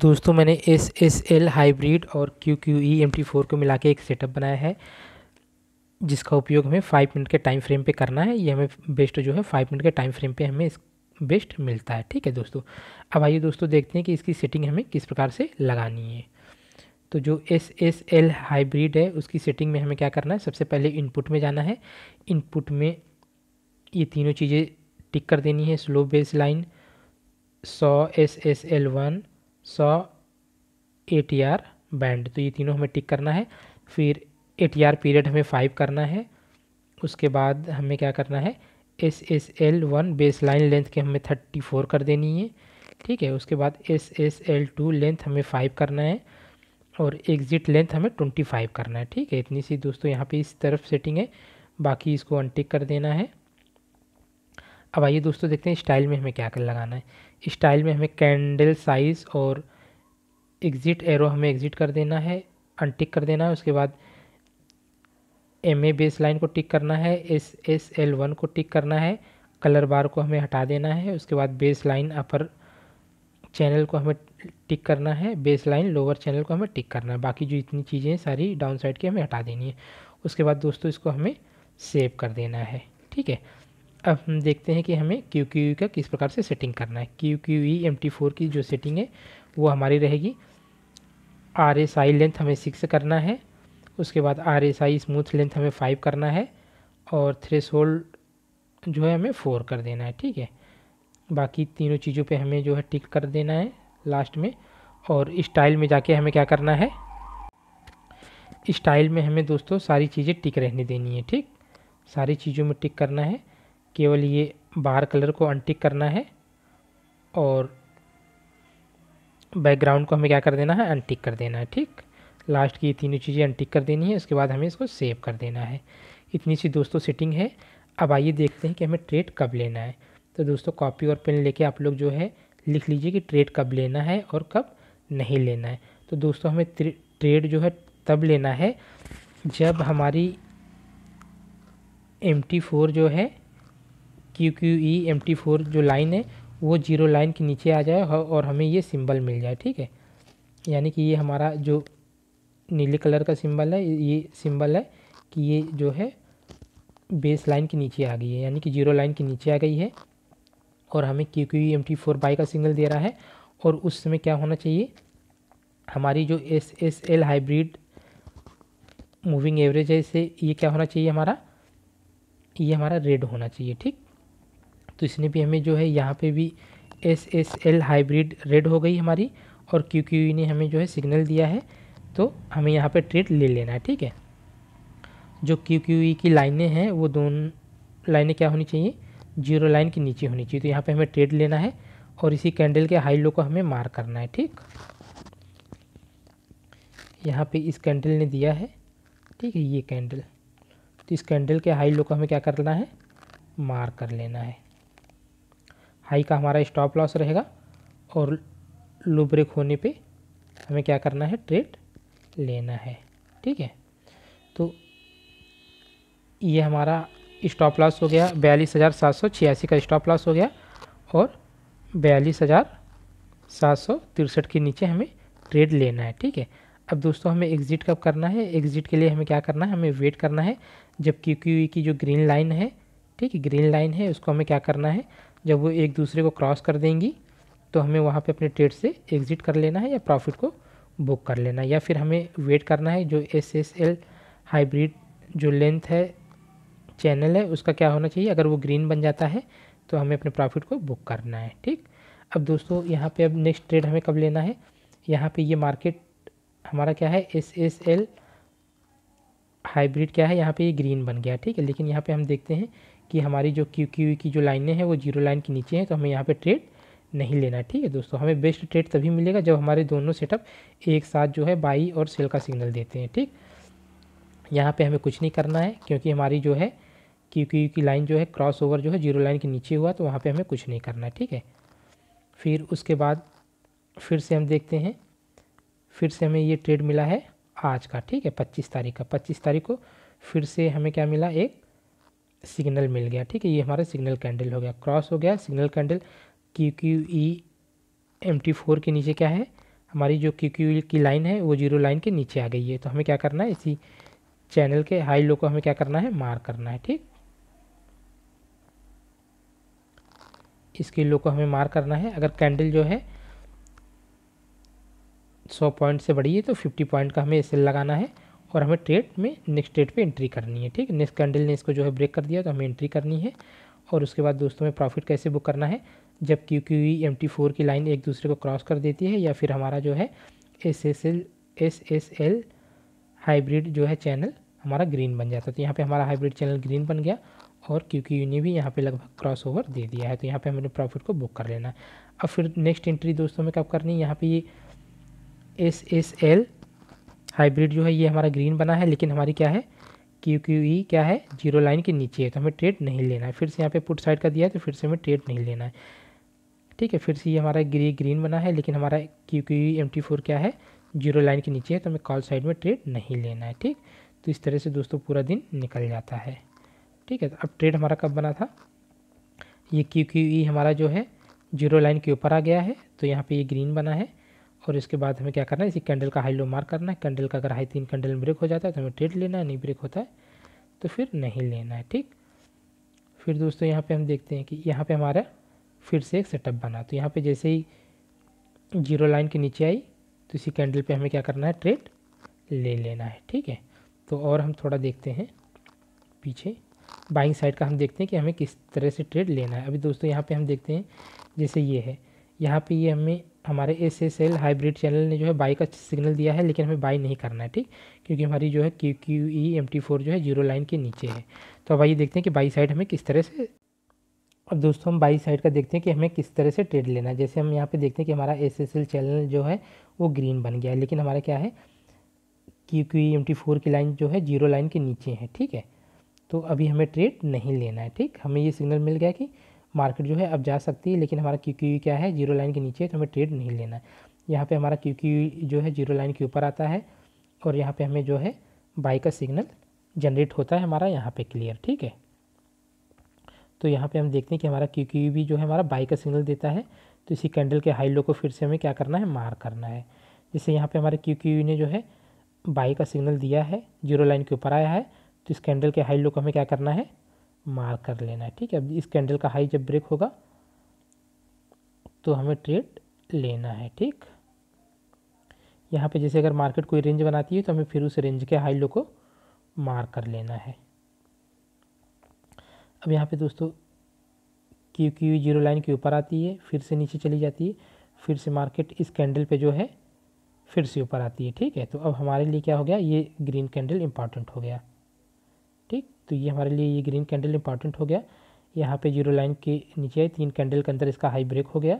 दोस्तों मैंने S S L hybrid और Q Q E M T four को मिला के एक सेटअप बनाया है जिसका उपयोग हमें फाइव मिनट के टाइम फ्रेम पे करना है ये हमें बेस्ट जो है फाइव मिनट के टाइम फ्रेम पे हमें इस बेस्ट मिलता है ठीक है दोस्तों अब आइए दोस्तों देखते हैं कि इसकी सेटिंग हमें किस प्रकार से लगानी है तो जो एस एस एल हाइब्रिड है उसकी सेटिंग में हमें क्या करना है सबसे पहले इनपुट में जाना है इनपुट में ये तीनों चीज़ें टिक कर देनी है स्लो बेस लाइन सौ एस एस एल वन सौ ए टी आर बैंड तो ये तीनों हमें टिक करना है फिर ए टी आर पीरियड हमें फाइव करना है उसके बाद हमें क्या करना है S S L one base line length के हमें थर्टी फोर कर देनी है ठीक है उसके बाद S S L two length हमें फाइव करना है और एग्ज़िट लेंथ हमें ट्वेंटी फाइव करना है ठीक है इतनी सी दोस्तों यहाँ पे इस तरफ सेटिंग है बाकी इसको अनटिक कर देना है अब आइए दोस्तों देखते हैं स्टाइल में हमें क्या कर लगाना है स्टाइल में हमें कैंडल साइज़ और एग्ज़िट एरो हमें एग्ज़िट कर देना है अनटिक कर देना है उसके बाद एम ए बेस लाइन को टिक करना है एस एस एल वन को टिक करना है कलर बार को हमें हटा देना है उसके बाद बेस लाइन अपर चैनल को हमें टिक करना है बेस लाइन लोअर चैनल को हमें टिक करना है बाकी जो इतनी चीज़ें सारी डाउन साइड की हमें हटा देनी है उसके बाद दोस्तों इसको हमें सेव कर देना है ठीक है अब हम देखते हैं कि हमें क्यू क्यू e का किस प्रकार से सेटिंग करना है Q Q E M T four की जो सेटिंग है वो हमारी रहेगी आर एस आई लेंथ हमें सिक्स करना है उसके बाद R S I smooth length हमें फाइव करना है और थ्रेस होल्ड जो है हमें फोर कर देना है ठीक है बाकी तीनों चीज़ों पे हमें जो है टिक कर देना है लास्ट में और स्टाइल में जाके हमें क्या करना है स्टाइल में हमें दोस्तों सारी चीज़ें टिक रहने देनी है ठीक सारी चीज़ों में टिक करना है केवल ये बाहर कलर को अनटिक करना है और बैकग्राउंड को हमें क्या कर देना है अनटिक कर देना है ठीक लास्ट की ये तीनों चीज़ें अनटिक कर देनी है उसके बाद हमें इसको सेव कर देना है इतनी सी दोस्तों सेटिंग है अब आइए देखते हैं कि हमें ट्रेड कब लेना है तो दोस्तों कॉपी और पेन लेके आप लोग जो है लिख लीजिए कि ट्रेड कब लेना है और कब नहीं लेना है तो दोस्तों हमें ट्रेड जो है तब लेना है जब हमारी एम टी फोर जो है Q Q E M T four जो लाइन है वो जीरो लाइन के नीचे आ जाए और हमें ये सिंबल मिल जाए ठीक है यानी कि ये हमारा जो नीले कलर का सिंबल है ये सिंबल है कि ये जो है बेस लाइन के नीचे आ गई है यानी कि जीरो लाइन के नीचे आ गई है और हमें Q Q M T four buy का सिंगल दे रहा है और उस समय क्या होना चाहिए हमारी जो S S L hybrid moving average है इसे ये क्या होना चाहिए हमारा ये हमारा रेड होना चाहिए ठीक तो इसने भी हमें जो है यहाँ पे भी S S L hybrid red हो गई हमारी और क्यू क्यू e ने हमें जो है सिग्नल दिया है तो हमें यहाँ पे ट्रेड ले लेना है ठीक है जो क्यू क्यू e की लाइनें हैं वो दोनों लाइनें क्या होनी चाहिए जीरो लाइन के नीचे होनी चाहिए तो यहाँ पर हमें ट्रेड लेना है और इसी कैंडल के हाई लो को हमें मार करना है ठीक यहाँ पर इस कैंडल ने दिया है ठीक है ये कैंडल तो इस कैंडल के हाई लो को हमें क्या करना है मार कर लेना है हाई का हमारा स्टॉप लॉस रहेगा और लो ब्रेक होने पे हमें क्या करना है ट्रेड लेना है ठीक है तो ये हमारा स्टॉप लॉस हो गया बयालीस हज़ार सात सौ छियासी का स्टॉप लॉस हो गया और बयालीस हज़ार सात सौ तिरसठ के नीचे हमें ट्रेड लेना है ठीक है अब दोस्तों हमें एग्ज़िट कब करना है एग्ज़िट के लिए हमें क्या करना है हमें वेट करना है जब क्यू e की जो ग्रीन लाइन है ठीक है ग्रीन लाइन है उसको हमें क्या करना है जब वो एक दूसरे को क्रॉस कर देंगी तो हमें वहाँ पे अपने ट्रेड से एग्ज़िट कर लेना है या प्रॉफिट को बुक कर लेना है या फिर हमें वेट करना है जो एस एस एल हाइब्रिड जो लेंथ है चैनल है उसका क्या होना चाहिए अगर वो ग्रीन बन जाता है तो हमें अपने प्रॉफिट को बुक करना है ठीक अब दोस्तों यहाँ पे अब नेक्स्ट ट्रेड हमें कब लेना है यहाँ पे ये मार्केट हमारा क्या है एस एस एल हाइब्रिड क्या है यहाँ पे ये ग्रीन बन गया ठीक है लेकिन यहाँ पे हम देखते हैं कि हमारी जो क्यू क्यू e की जो लाइनें हैं वो जीरो लाइन के नीचे हैं तो हमें यहाँ पे ट्रेड नहीं लेना ठीक है दोस्तों हमें बेस्ट ट्रेड तभी मिलेगा जब हमारे दोनों सेटअप एक साथ जो है बाई और सेल का सिग्नल देते हैं ठीक यहाँ पे हमें कुछ नहीं करना है क्योंकि हमारी जो है क्यू क्यू e की लाइन जो है क्रॉस ओवर जो है जीरो लाइन के नीचे हुआ तो वहाँ पर हमें कुछ नहीं करना है ठीक है फिर उसके बाद फिर से हम देखते हैं फिर से हमें ये ट्रेड मिला है आज का ठीक है पच्चीस तारीख का पच्चीस तारीख को फिर से हमें क्या मिला एक सिग्नल मिल गया ठीक है ये हमारा सिग्नल कैंडल हो गया क्रॉस हो गया signal candle Q Q E M T four के नीचे क्या है हमारी जो क्यू क्यू की लाइन है वो जीरो लाइन के नीचे आ गई है तो हमें क्या करना है इसी चैनल के हाई लो को हमें क्या करना है मार करना है ठीक इसके लो को हमें मार करना है अगर कैंडल जो है सौ पॉइंट से बढ़ी है तो फिफ्टी पॉइंट का हमें सेल लगाना है और हमें ट्रेड में नेक्स्ट ट्रेड पे एंट्री करनी है ठीक है नेक्स्ट कैंडल ने इसको जो है ब्रेक कर दिया तो हमें एंट्री करनी है और उसके बाद दोस्तों में प्रॉफिट कैसे बुक करना है जब Q Q E M T four की लाइन एक दूसरे को क्रॉस कर देती है या फिर हमारा जो है S S L S S L hybrid जो है चैनल हमारा ग्रीन बन जाता है तो यहाँ पर हमारा हाइब्रिड चैनल ग्रीन बन गया और क्यू क्यू e ने भी यहाँ पे लगभग क्रॉस ओवर दे दिया है तो यहाँ पे हमने प्रॉफिट को बुक कर लेना है अब फिर नेक्स्ट एंट्री दोस्तों में कब करनी है यहाँ पे ये एस एस एल हाइब्रिड जो है ये हमारा ग्रीन बना है लेकिन हमारी क्या है क्यू क्यू ई क्या है जीरो लाइन के नीचे है तो हमें ट्रेड नहीं लेना है फिर से यहाँ पे पुट साइड का दिया है तो फिर से हमें ट्रेड नहीं लेना है ठीक है फिर से ये हमारा ग्री ग्रीन बना है लेकिन हमारा Q Q E M T four क्या है जीरो लाइन के नीचे है तो हमें कॉल साइड में ट्रेड नहीं लेना है ठीक तो इस तरह से दोस्तों पूरा दिन निकल जाता है ठीक है तो अब ट्रेड हमारा कब बना था ये क्यू क्यू ई हमारा जो है जीरो लाइन के ऊपर आ गया है तो यहाँ पर ये ग्रीन बना है और इसके बाद हमें क्या करना है इसी कैंडल का हाई लो मार्क करना है कैंडल का अगर हाई तीन कैंडल में ब्रेक हो जाता है तो हमें ट्रेड लेना है नहीं ब्रेक होता है तो फिर नहीं लेना है ठीक फिर दोस्तों यहाँ पे हम देखते हैं कि यहाँ पे हमारा फिर से एक सेटअप बना तो यहाँ पे जैसे ही जीरो लाइन के नीचे आई तो इसी कैंडल पे हमें क्या करना है ट्रेड ले लेना है ठीक है तो और हम थोड़ा देखते हैं पीछे बाइंग साइड का हम देखते हैं कि हमें किस तरह से ट्रेड लेना है अभी दोस्तों यहाँ पे हम देखते हैं जैसे ये है यहाँ पे ये हमें हमारे S S L hybrid channel ने जो है बाई का सिग्नल दिया है लेकिन हमें बाई नहीं करना है ठीक क्योंकि हमारी जो है Q Q E M T four जो है जीरो लाइन के नीचे है तो अब आइए देखते हैं कि बाई साइड हमें किस तरह से अब दोस्तों हम बाई साइड का देखते हैं कि हमें किस तरह से ट्रेड लेना है जैसे हम यहाँ पे देखते हैं कि हमारा एस एस एल चैनल जो है वो ग्रीन बन गया है लेकिन हमारा क्या है Q Q E M T four की लाइन जो है जीरो लाइन के नीचे है ठीक है तो अभी हमें ट्रेड नहीं लेना है ठीक हमें ये सिग्नल मिल गया कि मार्केट जो है अब जा सकती है लेकिन हमारा क्यू क्यू क्या है जीरो लाइन के नीचे तो हमें ट्रेड नहीं लेना है यहाँ पर हमारा क्यू क्यू जो है जीरो लाइन के ऊपर आता है और यहाँ पर हमें जो है बाई का सिग्नल जनरेट होता है हमारा यहाँ पर क्लियर ठीक है तो यहाँ पर हम देखते हैं कि हमारा क्यू क्यू भी जो है हमारा बाई का सिग्नल देता है तो इसी कैंडल के हाई लो को फिर से हमें क्या करना है मार करना है जैसे यहाँ पे हमारे क्यू क्यू ने जो है बाई का सिग्नल दिया है जीरो लाइन के ऊपर आया है तो इस कैंडल के हाई लो को हमें क्या करना है मार कर लेना है ठीक है इस कैंडल का हाई जब ब्रेक होगा तो हमें ट्रेड लेना है ठीक यहाँ पे जैसे अगर मार्केट कोई रेंज बनाती है तो हमें फिर उस रेंज के हाई लो को मार कर लेना है अब यहाँ पे दोस्तों क्यू क्यू जीरो लाइन के ऊपर आती है फिर से नीचे चली जाती है फिर से मार्केट इस कैंडल पे जो है फिर से ऊपर आती है ठीक है तो अब हमारे लिए क्या हो गया ये ग्रीन कैंडल इंपॉर्टेंट हो गया ठीक तो ये हमारे लिए ये ग्रीन कैंडल इंपॉर्टेंट हो गया यहाँ पे जीरो लाइन के नीचे आई तीन कैंडल के अंदर इसका हाई ब्रेक हो गया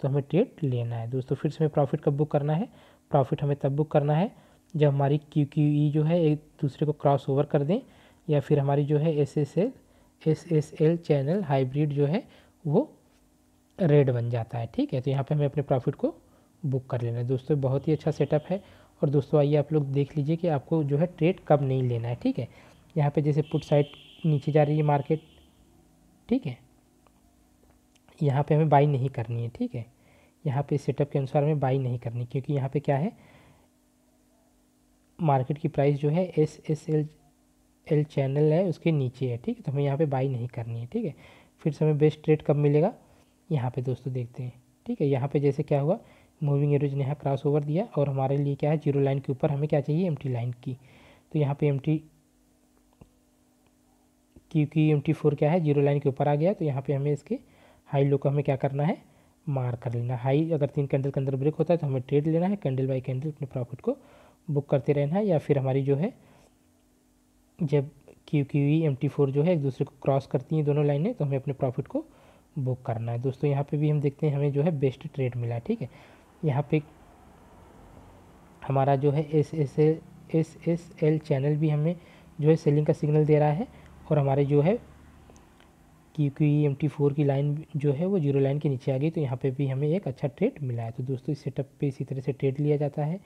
तो हमें ट्रेड लेना है दोस्तों फिर से हमें प्रॉफिट कब बुक करना है प्रॉफिट हमें तब बुक करना है जब हमारी क्यू क्यू ई जो है एक दूसरे को क्रॉस ओवर कर दें या फिर हमारी जो है S S L S S L channel hybrid जो है वो रेड बन जाता है ठीक है तो यहाँ पर हमें अपने प्रॉफिट को बुक कर लेना है दोस्तों बहुत ही अच्छा सेटअप है और दोस्तों आइए आप लोग देख लीजिए कि आपको जो है ट्रेड कब नहीं लेना है ठीक है यहाँ पे जैसे पुट साइड नीचे जा रही है मार्केट ठीक है यहाँ पे हमें बाई नहीं करनी है ठीक है यहाँ पे सेटअप के अनुसार हमें बाई नहीं करनी क्योंकि यहाँ पे क्या है मार्केट की प्राइस जो है S S L L channel है उसके नीचे है ठीक है तो हमें यहाँ पे बाई नहीं करनी है ठीक है फिर से हमें बेस्ट रेट कब मिलेगा यहाँ पे दोस्तों देखते हैं ठीक है यहाँ पे जैसे क्या हुआ मूविंग एवरेज ने यहाँ क्रॉस ओवर दिया और हमारे लिए क्या है जीरो लाइन के ऊपर हमें क्या चाहिए एम लाइन की तो यहाँ पर एम क्योंकि एम टी फोर क्या है जीरो लाइन के ऊपर आ गया तो यहाँ पे हमें इसके हाई लो को हमें क्या करना है मार कर लेना हाई अगर तीन कैंडल के अंदर ब्रेक होता है तो हमें ट्रेड लेना है कैंडल बाई कैंडल अपने प्रॉफिट को बुक करते रहना है या फिर हमारी जो है जब Q Q E M T four जो है एक दूसरे को क्रॉस करती हैं दोनों लाइनें तो हमें अपने प्रॉफिट को बुक करना है दोस्तों यहाँ पे भी हम देखते हैं हमें जो है बेस्ट ट्रेड मिला ठीक है यहाँ पे हमारा जो है S S L S S L channel भी हमें जो है सेलिंग का सिग्नल दे रहा है और हमारे जो है क्योंकि एम टी फोर की लाइन जो है वो जीरो लाइन के नीचे आ गई तो यहाँ पे भी हमें एक अच्छा ट्रेड मिला है तो दोस्तों इस सेटअप पे इसी तरह से ट्रेड लिया जाता है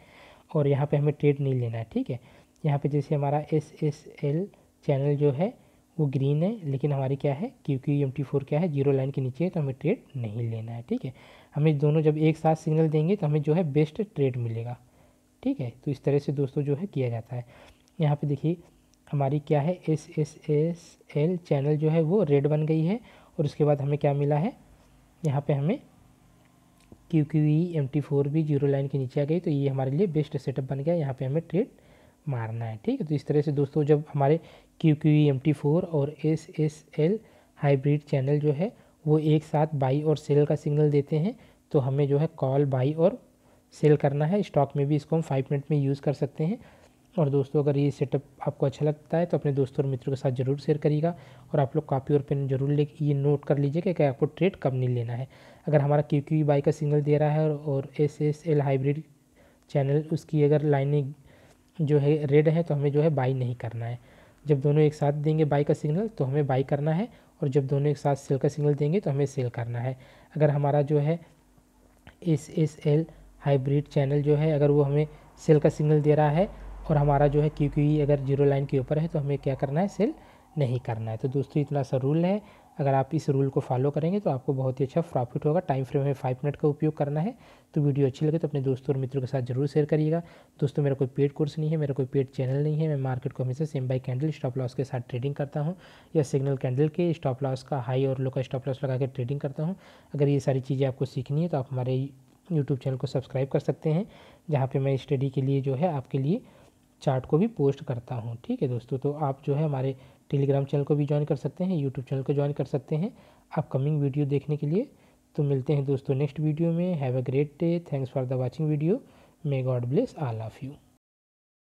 और यहाँ पे हमें ट्रेड नहीं लेना है ठीक है यहाँ पे जैसे हमारा एस एस एल चैनल जो है वो ग्रीन है लेकिन हमारी क्या है क्योंकि एम टी फोर क्या है जीरो लाइन के नीचे है तो हमें ट्रेड नहीं लेना है ठीक है हमें दोनों जब एक साथ सिग्नल देंगे तो हमें जो है बेस्ट ट्रेड मिलेगा ठीक है तो इस तरह से दोस्तों जो है किया जाता है यहाँ पे देखिए हमारी क्या है S S S L channel जो है वो रेड बन गई है और उसके बाद हमें क्या मिला है यहाँ पे हमें Q Q E M T four भी जीरो लाइन के नीचे आ गई तो ये हमारे लिए बेस्ट सेटअप बन गया यहाँ पे हमें ट्रेड मारना है ठीक है तो इस तरह से दोस्तों जब हमारे Q Q E M T four और S S L hybrid channel जो है वो एक साथ बाई और सेल का सिग्नल देते हैं तो हमें जो है कॉल बाई और सेल करना है स्टॉक में भी इसको हम फाइव मिनट में यूज़ कर सकते हैं और दोस्तों अगर ये सेटअप आपको अच्छा लगता है तो अपने दोस्तों और मित्रों के साथ जरूर शेयर करिएगा और आप लोग कॉपी और पेन जरूर ले ये नोट कर लीजिए कि आपको ट्रेड कब नहीं लेना है अगर हमारा क्यू क्यू बाई का सिग्नल दे रहा है और S S L hybrid channel उसकी अगर लाइनें जो है रेड है तो हमें जो है बाई नहीं करना है जब दोनों एक साथ देंगे बाई का सिग्नल तो हमें बाई करना है और जब दोनों एक साथ सेल का सिग्नल देंगे तो हमें सेल करना है अगर हमारा जो है S S L hybrid channel जो है अगर वो हमें सेल का सिग्नल दे रहा है और हमारा जो है क्यू क्यू अगर जीरो लाइन के ऊपर है तो हमें क्या करना है सेल नहीं करना है तो दोस्तों इतना सा रूल है अगर आप इस रूल को फॉलो करेंगे तो आपको बहुत ही अच्छा प्रॉफिट होगा टाइम फ्रेम में फाइव मिनट का उपयोग करना है तो वीडियो अच्छी लगे तो अपने दोस्तों और मित्रों के साथ जरूर शेयर करिएगा दोस्तों मेरा कोई पेड कोर्स नहीं है मेरा कोई पेड चैनल नहीं है मैं मार्केट को हमेशा same by candle stop loss के साथ ट्रेडिंग करता हूँ या सिग्नल कैंडल के स्टॉप लॉस का हाई और लो का स्टॉप लॉस लगा के ट्रेडिंग करता हूँ अगर ये सारी चीज़ें आपको सीखनी है तो आप हमारे यूट्यूब चैनल को सब्सक्राइब कर सकते हैं जहाँ पर मैं स्टडी के लिए जो है आपके लिए चार्ट को भी पोस्ट करता हूँ ठीक है दोस्तों तो आप जो है हमारे टेलीग्राम चैनल को भी ज्वाइन कर सकते हैं यूट्यूब चैनल को ज्वाइन कर सकते हैं अपकमिंग वीडियो देखने के लिए तो मिलते हैं दोस्तों नेक्स्ट वीडियो में have a great day thanks for the watching video may God bless all of you